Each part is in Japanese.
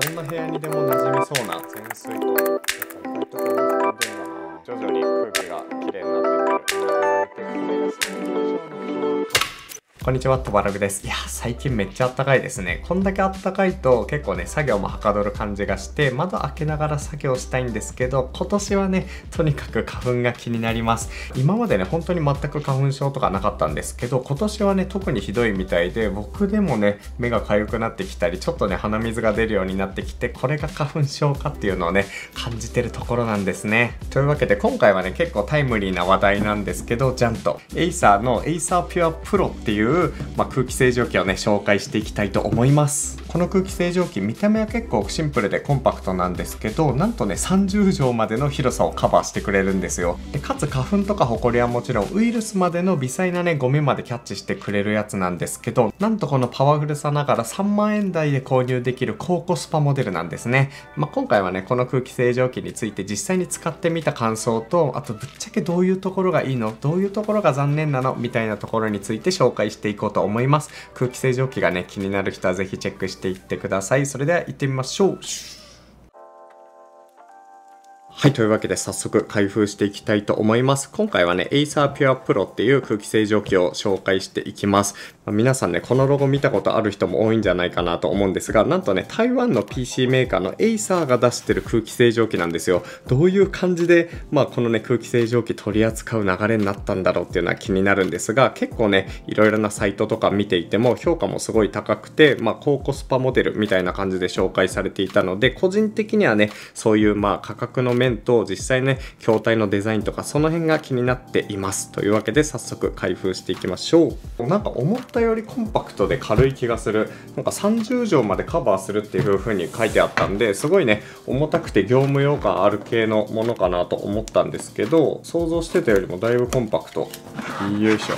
どんな部屋にでも馴染みそうな潜水とこんだな徐々に空気がきれいになってってるこんにちは、とばラグです。いや、最近めっちゃ暖かいですね。こんだけ暖かいと結構ね、作業もはかどる感じがして、窓開けながら作業したいんですけど、今年はね、とにかく花粉が気になります。今までね、本当に全く花粉症とかなかったんですけど、今年はね、特にひどいみたいで、僕でもね、目が痒くなってきたり、ちょっとね、鼻水が出るようになってきて、これが花粉症かっていうのをね、感じてるところなんですね。というわけで、今回はね、結構タイムリーな話題なんですけど、ジャンと、エイサーのエイサーピュアプロっていうまあ、空気清浄機をね紹介していきたいと思いますこの空気清浄機見た目は結構シンプルでコンパクトなんですけどなんとね30畳までの広さをカバーしてくれるんですよでかつ花粉とかホコリはもちろんウイルスまでの微細なねゴミまでキャッチしてくれるやつなんですけどなんとこのパワフルさながら3万円台で購入できる高コスパモデルなんですね、まあ、今回はねこの空気清浄機について実際に使ってみた感想とあとぶっちゃけどういうところがいいのどういうところが残念なのみたいなところについて紹介していこうと思います空気清浄機がね気になる人は是非チェックしてていってください。それでは行ってみましょう。はい。というわけで早速開封していきたいと思います。今回はね、エイサーピュアプロっていう空気清浄機を紹介していきます。まあ、皆さんね、このロゴ見たことある人も多いんじゃないかなと思うんですが、なんとね、台湾の PC メーカーのエイサーが出してる空気清浄機なんですよ。どういう感じで、まあこのね、空気清浄機取り扱う流れになったんだろうっていうのは気になるんですが、結構ね、いろいろなサイトとか見ていても評価もすごい高くて、まあ高コスパモデルみたいな感じで紹介されていたので、個人的にはね、そういうまあ価格の面と実際ね筐体のデザインとかその辺が気になっていますというわけで早速開封していきましょうなんか思ったよりコンパクトで軽い気がするなんか30畳までカバーするっていう風に書いてあったんですごいね重たくて業務用感ある系のものかなと思ったんですけど想像してたよりもだいぶコンパクトよいし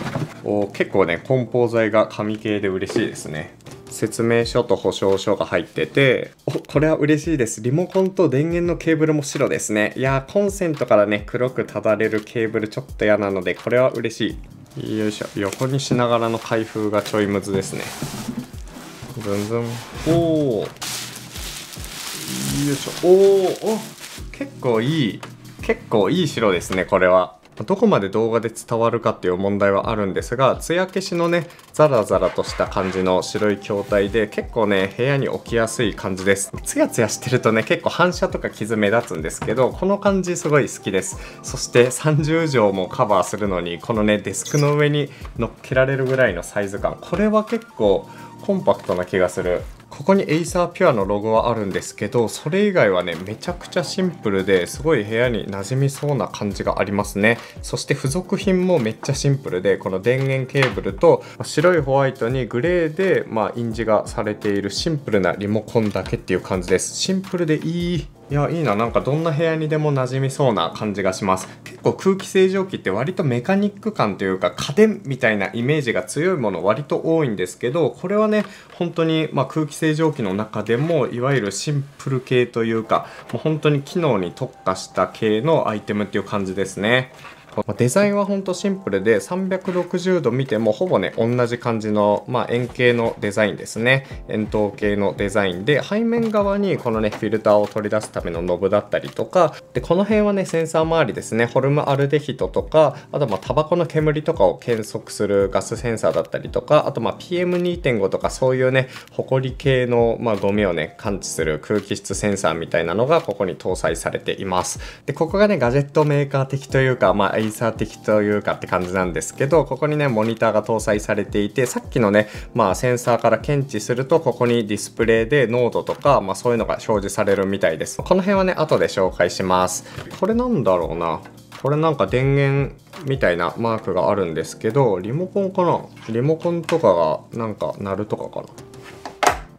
ょお結構ね梱包材が紙系で嬉しいですね説明書と保証書が入ってて、お、これは嬉しいです。リモコンと電源のケーブルも白ですね。いやコンセントからね、黒くただれるケーブルちょっと嫌なので、これは嬉しい。よいしょ。横にしながらの開封がちょいむずですね。ズンズン。おお。よいしょ。おお。結構いい。結構いい白ですね、これは。どこまで動画で伝わるかっていう問題はあるんですが艶消しのねザラザラとした感じの白い筐体で結構ね部屋に置きやすい感じですツヤツヤしてるとね結構反射とか傷目立つんですけどこの感じすごい好きですそして30畳もカバーするのにこのねデスクの上に乗っけられるぐらいのサイズ感これは結構コンパクトな気がするここにエイサーピュアのロゴはあるんですけどそれ以外はねめちゃくちゃシンプルですごい部屋に馴染みそうな感じがありますねそして付属品もめっちゃシンプルでこの電源ケーブルと白いホワイトにグレーでまあ印字がされているシンプルなリモコンだけっていう感じですシンプルでいいいやいいななんかどんな部屋にでも馴染みそうな感じがします結構空気清浄機って割とメカニック感というか家電みたいなイメージが強いもの割と多いんですけどこれはね本当にま空気清浄機の中でもいわゆるシンプル系というかもう本当に機能に特化した系のアイテムっていう感じですねまデザインはほんとシンプルで360度見てもほぼね同じ感じの、まあ、円形のデザインですね円筒形のデザインで背面側にこのねフィルターを取り出すためのノブだったりとかでこの辺はねセンサー周りですねホルムアルデヒドとかあとまあタバコの煙とかを検測するガスセンサーだったりとかあとまあ PM2.5 とかそういうねホコリ系のまあゴミをね感知する空気質センサーみたいなのがここに搭載されていますでここがねガジェットメーカー的というかまあイサー的というかって感じなんですけど、ここにね、モニターが搭載されていて、さっきのね、まあセンサーから検知すると、ここにディスプレイで濃度とか、まあそういうのが表示されるみたいです。この辺はね、後で紹介します。これなんだろうな。これなんか電源みたいなマークがあるんですけど、リモコンかなリモコンとかがなんか鳴るとかかな。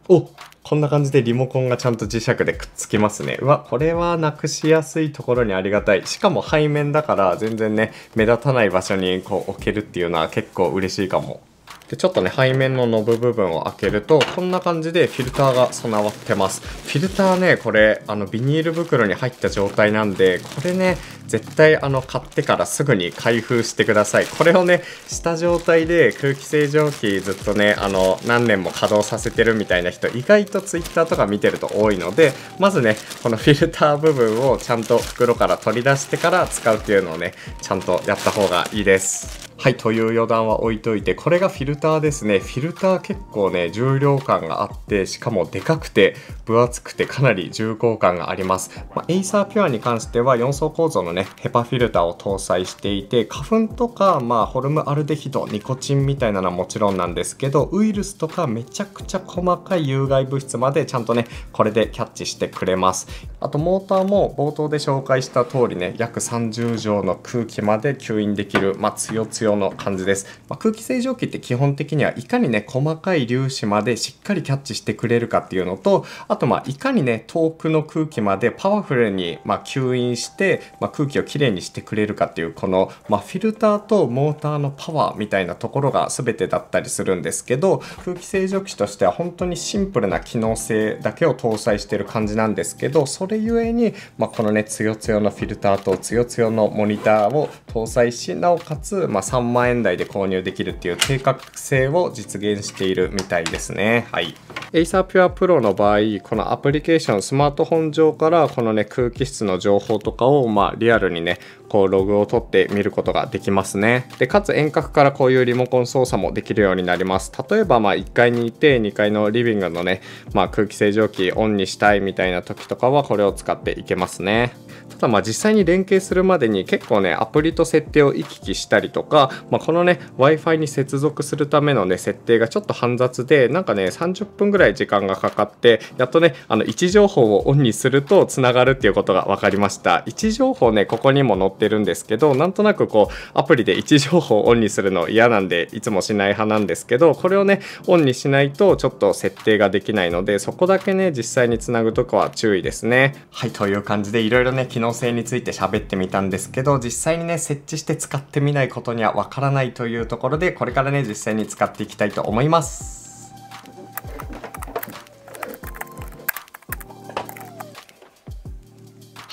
おこんな感じでリモコンがちゃんと磁石でくっつきますね。うわ、これはなくしやすいところにありがたい。しかも背面だから全然ね、目立たない場所にこう置けるっていうのは結構嬉しいかも。で、ちょっとね、背面のノブ部分を開けると、こんな感じでフィルターが備わってます。フィルターね、これ、あの、ビニール袋に入った状態なんで、これね、絶対あの、買ってからすぐに開封してください。これをね、した状態で空気清浄機ずっとね、あの、何年も稼働させてるみたいな人、意外と Twitter とか見てると多いので、まずね、このフィルター部分をちゃんと袋から取り出してから使うっていうのをね、ちゃんとやった方がいいです。はいという余談は置いといてこれがフィルターですねフィルター結構ね重量感があってしかもでかくて分厚くてかなり重厚感があります、まあ、エイサーピュアに関しては4層構造のねヘパフィルターを搭載していて花粉とか、まあ、ホルムアルデヒドニコチンみたいなのはもちろんなんですけどウイルスとかめちゃくちゃ細かい有害物質までちゃんとねこれでキャッチしてくれますあとモーターも冒頭で紹介した通りね約30畳の空気まで吸引できるまあつよつよの感じです、まあ、空気清浄機って基本的にはいかにね細かい粒子までしっかりキャッチしてくれるかっていうのとあとまあいかにね遠くの空気までパワフルにまあ吸引して、まあ、空気をきれいにしてくれるかっていうこのまあフィルターとモーターのパワーみたいなところが全てだったりするんですけど空気清浄機としては本当にシンプルな機能性だけを搭載してる感じなんですけどそそれゆえに、まあ、このねつよつよのフィルターとつよつよのモニターを搭載しなおかつ、まあ、3万円台で購入できるっていう定格性を実現しているみたいですねはい。エイサーピュアプロの場合、このアプリケーション、スマートフォン上から、このね、空気質の情報とかを、まあ、リアルにね、こう、ログを取って見ることができますね。で、かつ遠隔からこういうリモコン操作もできるようになります。例えば、まあ、1階にいて、2階のリビングのね、まあ、空気清浄機オンにしたいみたいな時とかは、これを使っていけますね。ただまあ実際に連携するまでに結構ねアプリと設定を行き来したりとか、まあ、このね w i f i に接続するためのね設定がちょっと煩雑でなんかね30分ぐらい時間がかかってやっとねあの位置情報をオンにするとつながるっていうことが分かりました位置情報ねここにも載ってるんですけどなんとなくこうアプリで位置情報をオンにするの嫌なんでいつもしない派なんですけどこれをねオンにしないとちょっと設定ができないのでそこだけね実際につなぐとこは注意ですねはいという感じでいろいろね機能性について喋ってみたんですけど、実際にね、設置して使ってみないことにはわからないというところで、これからね、実際に使っていきたいと思います。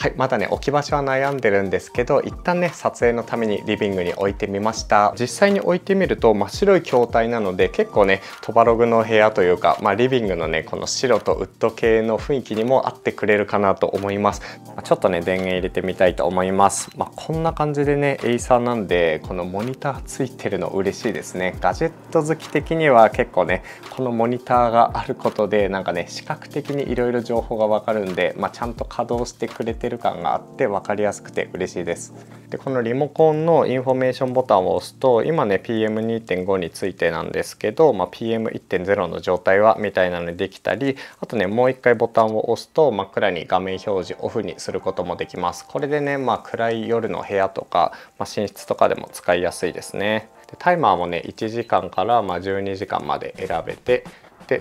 はいまだね置き場所は悩んでるんですけど一旦ね撮影のためにリビングに置いてみました実際に置いてみると真っ白い筐体なので結構ねトバログの部屋というか、まあ、リビングのねこの白とウッド系の雰囲気にも合ってくれるかなと思います、まあ、ちょっとね電源入れてみたいと思います、まあ、こんな感じでねエイサーなんでこのモニターついてるの嬉しいですねガジェット好き的には結構ねこのモニターがあることでなんかね視覚的にいろいろ情報がわかるんで、まちゃんと稼働してくれてるる感があって分かりやすくて嬉しいですでこのリモコンのインフォメーションボタンを押すと今ね PM2.5 についてなんですけど、まあ、PM1.0 の状態はみたいなのできたりあとねもう一回ボタンを押すと真っ暗に画面表示オフにすることもできますこれでね、まあ、暗い夜の部屋とか、まあ、寝室とかでも使いやすいですねタイマーもね1時間からま12時間まで選べて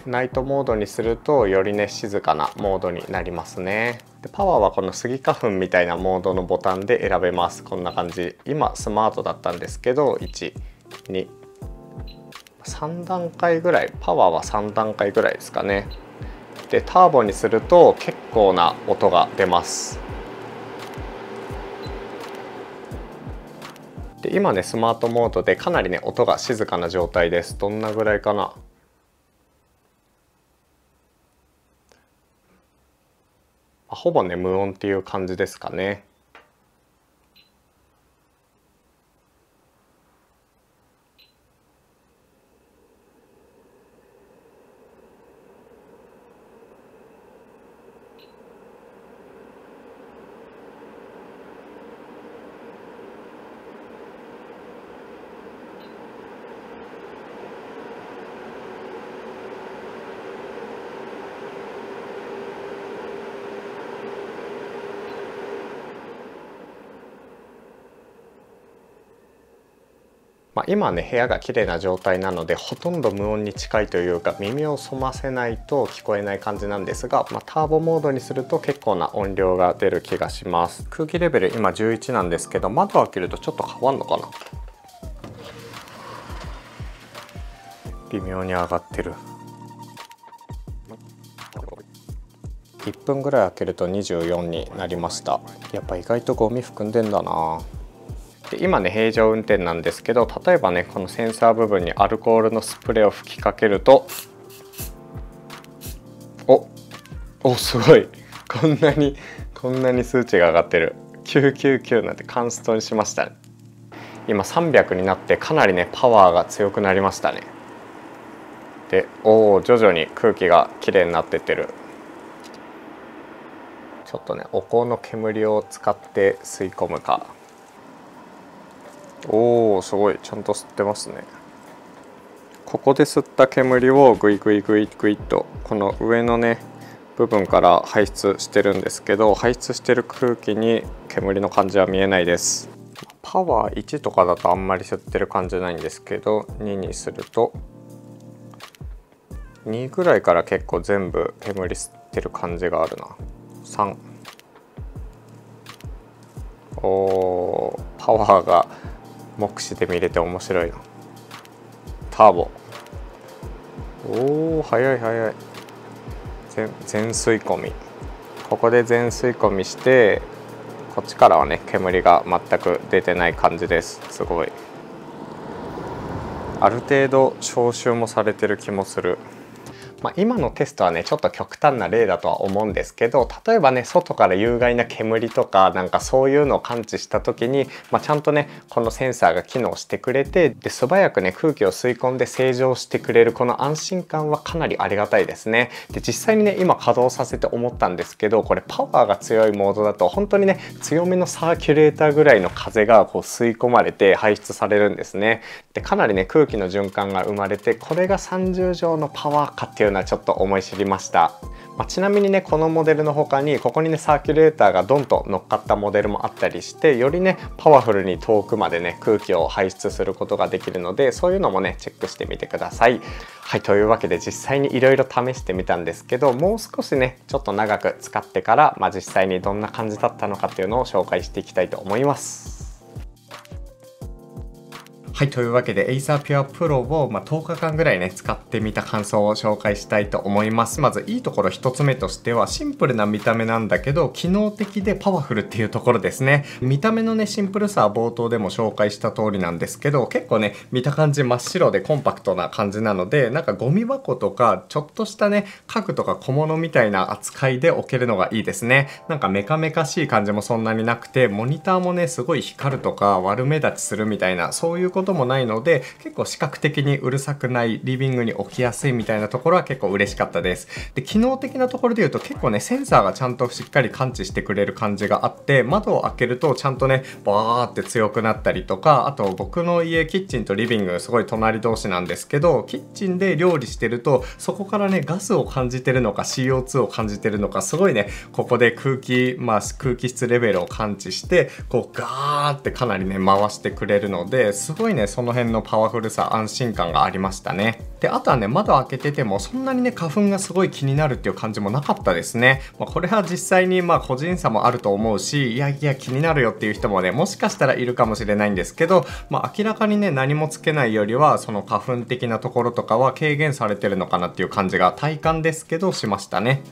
ナイトモードにするとよりね静かなモードになりますねでパワーはこのスギ花粉みたいなモードのボタンで選べますこんな感じ今スマートだったんですけど123段階ぐらいパワーは3段階ぐらいですかねでターボにすると結構な音が出ますで今ねスマートモードでかなりね音が静かな状態ですどんなぐらいかなほぼね無音っていう感じですかね。まあ、今ね部屋が綺麗な状態なのでほとんど無音に近いというか耳を澄ませないと聞こえない感じなんですが、まあ、ターボモードにすると結構な音量が出る気がします空気レベル今11なんですけど窓開けるとちょっと変わんのかな微妙に上がってる1分ぐらい開けると24になりましたやっぱ意外とゴミ含んでんだなで今ね平常運転なんですけど例えばねこのセンサー部分にアルコールのスプレーを吹きかけるとおおすごいこんなにこんなに数値が上がってる999なんてカンストにしましたね今300になってかなりねパワーが強くなりましたねでおお徐々に空気がきれいになってってるちょっとねお香の煙を使って吸い込むかおおすごいちゃんと吸ってますねここで吸った煙をグイグイグイグイとこの上のね部分から排出してるんですけど排出してる空気に煙の感じは見えないですパワー1とかだとあんまり吸ってる感じないんですけど2にすると2ぐらいから結構全部煙吸ってる感じがあるな3おーパワーが目視で見れて面白いなターボおお早い早い全吸い込みここで全吸い込みしてこっちからはね煙が全く出てない感じですすごいある程度消臭もされてる気もするまあ、今のテストはねちょっと極端な例だとは思うんですけど例えばね外から有害な煙とかなんかそういうのを感知した時に、まあ、ちゃんとねこのセンサーが機能してくれてで素早くね空気を吸い込んで正常してくれるこの安心感はかなりありがたいですね。で実際にね今稼働させて思ったんですけどこれパワーが強いモードだと本当にね強めのサーキュレーターぐらいの風がこう吸い込まれて排出されるんですね。でかなりね空気の循環が生まれてこれが30畳のパワーかっていうのはちょっと思い知りました。まあ、ちなみにねこのモデルの他にここにねサーキュレーターがドンと乗っかったモデルもあったりしてよりねパワフルに遠くまでね空気を排出することができるのでそういうのもねチェックしてみてください。はいというわけで実際にいろいろ試してみたんですけどもう少しねちょっと長く使ってから、まあ、実際にどんな感じだったのかっていうのを紹介していきたいと思います。はい、というわけで Acer Pure Pro を、まあ、10日間ぐらいね、使ってみた感想を紹介したいと思います。まずいいところ1つ目としてはシンプルな見た目なんだけど、機能的でパワフルっていうところですね。見た目のね、シンプルさは冒頭でも紹介した通りなんですけど、結構ね、見た感じ真っ白でコンパクトな感じなので、なんかゴミ箱とか、ちょっとしたね、家具とか小物みたいな扱いで置けるのがいいですね。なんかメカメカしい感じもそんなになくて、モニターもね、すごい光るとか悪目立ちするみたいな、そういうことこともないので、結構視覚的にうるさくない、リビングに置きやすいみたいなところは結構嬉しかったです。で、機能的なところで言うと結構ね、センサーがちゃんとしっかり感知してくれる感じがあって、窓を開けるとちゃんとね、バーって強くなったりとか、あと僕の家、キッチンとリビングすごい隣同士なんですけど、キッチンで料理してると、そこからね、ガスを感じてるのか CO2 を感じてるのか、すごいね、ここで空気、まあ空気質レベルを感知して、こうガーってかなりね、回してくれるので、すごいいね、その辺のパワフルさ、安心感がありましたね。で、あとはね、窓開けててもそんなにね、花粉がすごい気になるっていう感じもなかったですね。まあ、これは実際にまあ個人差もあると思うし、いやいや気になるよっていう人もね、もしかしたらいるかもしれないんですけど、まあ、明らかにね、何もつけないよりは、その花粉的なところとかは軽減されてるのかなっていう感じが体感ですけどしましたね。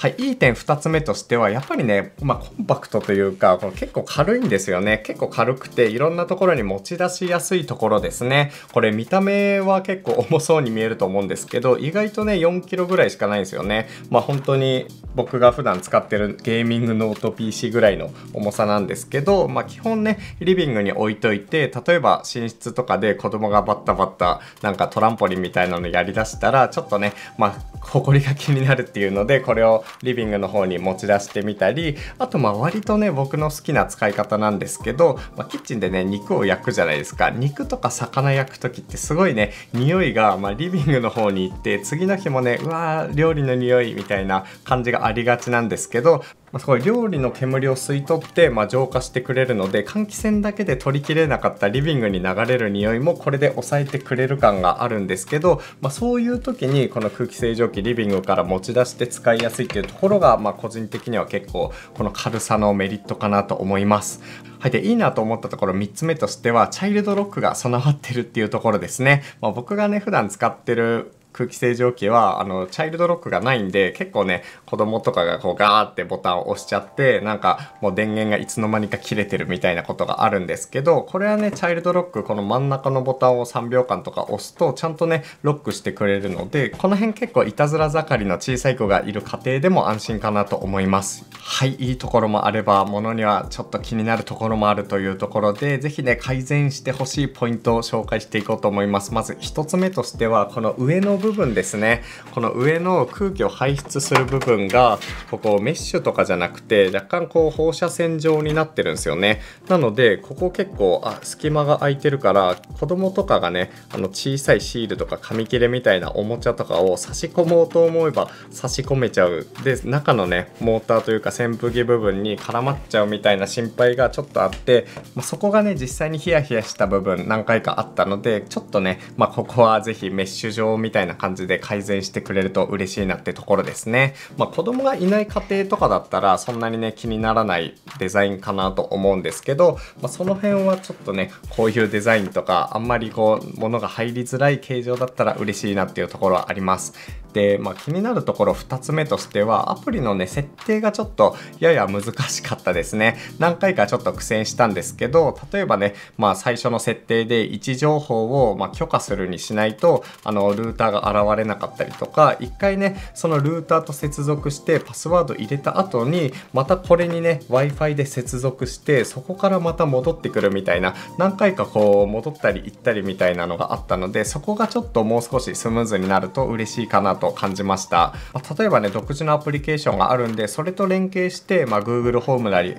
はい、いい点2つ目としてはやっぱりね、まあ、コンパクトというかこの結構軽いんですよね結構軽くていろんなところに持ち出しやすいところですねこれ見た目は結構重そうに見えると思うんですけど意外とね4キロぐらいしかないんですよねまあ本当に僕が普段使ってるゲーミングノート PC ぐらいの重さなんですけど、まあ、基本ねリビングに置いといて例えば寝室とかで子供がバッタバッタなんかトランポリンみたいなのやりだしたらちょっとねまあ埃が気になるっていうのでこれをリビングの方に持ち出してみたりあとまあ割とね僕の好きな使い方なんですけど、まあ、キッチンでね肉を焼くじゃないですか肉とか魚焼く時ってすごいね匂いが、まあ、リビングの方に行って次の日もねうわー料理の匂いみたいな感じがありがちなんですけどまあ、すごい料理の煙を吸い取って、まあ、浄化してくれるので換気扇だけで取りきれなかったリビングに流れる匂いもこれで抑えてくれる感があるんですけど、まあ、そういう時にこの空気清浄機リビングから持ち出して使いやすいっていうところが、まあ、個人的には結構この軽さのメリットかなと思います。はい、でいいなと思ったところ3つ目としてはチャイルドロックが備わってるっていうところですね。まあ、僕がね普段使ってる空気清浄機はあのチャイルドロックがないんで結構ね子供とかがこうガーってボタンを押しちゃってなんかもう電源がいつの間にか切れてるみたいなことがあるんですけどこれはねチャイルドロックこの真ん中のボタンを3秒間とか押すとちゃんとねロックしてくれるのでこの辺結構いたずら盛りの小さい子がいる家庭でも安心かなと思いますはいいいところもあればものにはちょっと気になるところもあるというところで是非ね改善してほしいポイントを紹介していこうと思いますまず1つ目としてはこの上のの部分ですねこの上の空気を排出する部分がここメッシュとかじゃなくて若干こう放射線状になってるんですよねなのでここ結構あ隙間が空いてるから子供とかがねあの小さいシールとか紙切れみたいなおもちゃとかを差し込もうと思えば差し込めちゃうで中のねモーターというか扇風機部分に絡まっちゃうみたいな心配がちょっとあって、まあ、そこがね実際にヒヤヒヤした部分何回かあったのでちょっとね、まあ、ここは是非メッシュ状みたいなな感じで改善してくれると嬉しいなってところですね。まあ、子供がいない家庭とかだったらそんなにね気にならないデザインかなと思うんですけど、まあ、その辺はちょっとねこういうデザインとかあんまりこう物が入りづらい形状だったら嬉しいなっていうところはあります。で、まあ、気になるところ2つ目としてはアプリのね設定がちょっとやや難しかったですね何回かちょっと苦戦したんですけど例えばねまあ最初の設定で位置情報をま許可するにしないとあのルーターがが現れなかったりとか一回ねそのルーターと接続してパスワード入れた後にまたこれにね w i f i で接続してそこからまた戻ってくるみたいな何回かこう戻ったり行ったりみたいなのがあったのでそこがちょっともう少しスムーズになると嬉しいかなと感じました、まあ、例えばね独自のアプリケーションがあるんでそれと連携して、まあ、Google ホームなり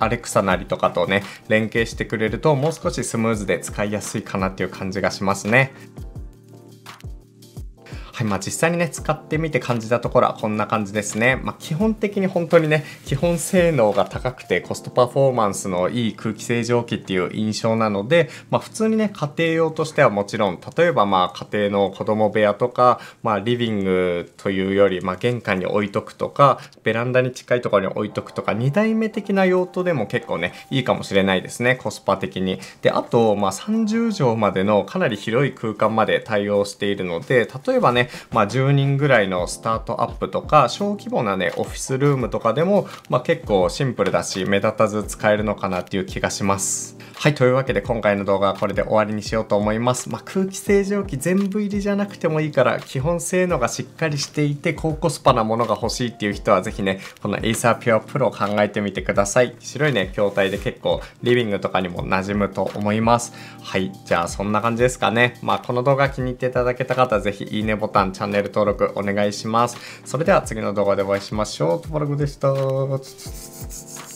Alexa なりとかとね連携してくれるともう少しスムーズで使いやすいかなっていう感じがしますねはい、まあ実際にね、使ってみて感じたところはこんな感じですね。まあ基本的に本当にね、基本性能が高くてコストパフォーマンスのいい空気清浄機っていう印象なので、まあ普通にね、家庭用としてはもちろん、例えばまあ家庭の子供部屋とか、まあリビングというより、まあ玄関に置いとくとか、ベランダに近いところに置いとくとか、2代目的な用途でも結構ね、いいかもしれないですね、コスパ的に。で、あと、まあ30畳までのかなり広い空間まで対応しているので、例えばね、まあ、10人ぐらいのスタートアップとか小規模なねオフィスルームとかでも、まあ、結構シンプルだし目立たず使えるのかなっていう気がします。はい、というわけで今回の動画はこれで終わりにしようと思います。まあ、空気清浄機全部入りじゃなくてもいいから基本性能がしっかりしていて高コスパなものが欲しいっていう人は是非ね、このエイサーピュアプロを考えてみてください。白いね、筐体で結構リビングとかにも馴染むと思います。はい、じゃあそんな感じですかね。まあ、この動画気に入っていただけた方は是非いいねボタンタチャンネル登録お願いします。それでは次の動画でお会いしましょう。トバラゴでした。